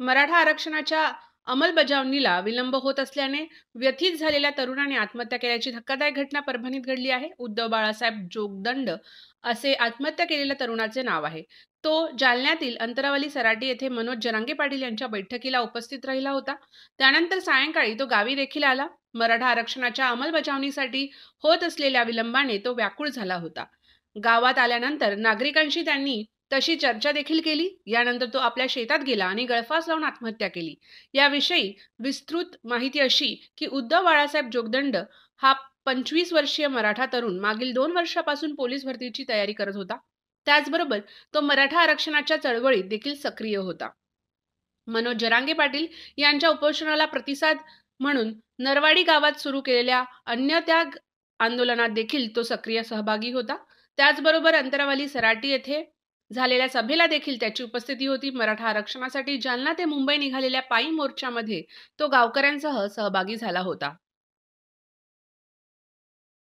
मराठा आरक्षणाच्या अंमलबजावणीला विलंब होत असल्याने व्यथित झालेल्या तरुणाने आत्महत्या केल्याची धक्कादायक घटना परभणीत घडली आहे उद्धव बाळासाहेब जोगदंड असे आत्महत्या केलेल्या तरुणाचे नाव आहे तो जालन्यातील अंतरावली सराटी येथे मनोज जरांगे पाटील यांच्या बैठकीला उपस्थित राहिला होता त्यानंतर सायंकाळी तो गावी देखील आला मराठा आरक्षणाच्या अंमलबजावणीसाठी होत असलेल्या विलंबाने तो व्याकुळ झाला होता गावात आल्यानंतर नागरिकांशी त्यांनी तशी चर्चा देखील केली यानंतर तो आपल्या शेतात गेला आणि गळफास लावून आत्महत्या केली याविषयी विस्तृत माहिती अशी की उद्धव बाळासाहेब जोगदंड हा पंचवीस वर्षीय मराठा तरुण मागील दोन वर्षापासून पोलीस भरतीची तयारी करत होता त्याचबरोबर तो मराठा आरक्षणाच्या चळवळीत देखील सक्रिय होता मनोज जरांगे पाटील यांच्या उपोषणाला प्रतिसाद म्हणून नरवाडी गावात सुरू केलेल्या अन्य त्याग आंदोलनात देखील तो सक्रिय सहभागी होता त्याचबरोबर अंतरावली सराटी येथे झालेल्या सभेला देखील त्याची उपस्थिती होती मराठा आरक्षणासाठी जालना ते मुंबई निघालेल्या पायी मोर्चामध्ये तो गावकऱ्यांसह सहभागी झाला होता